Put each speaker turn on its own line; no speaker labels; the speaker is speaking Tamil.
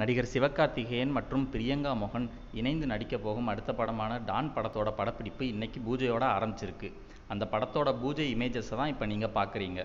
நடிகர் சிவகார்த்திகேயன் மற்றும் பிரியங்கா மோகன் இணைந்து நடிக்க போகும் அடுத்த படமான டான் படத்தோட படப்பிடிப்பு இன்னைக்கு பூஜையோட ஆரம்பிச்சிருக்கு அந்த படத்தோட பூஜை இமேஜஸை தான் இப்போ நீங்கள் பார்க்குறீங்க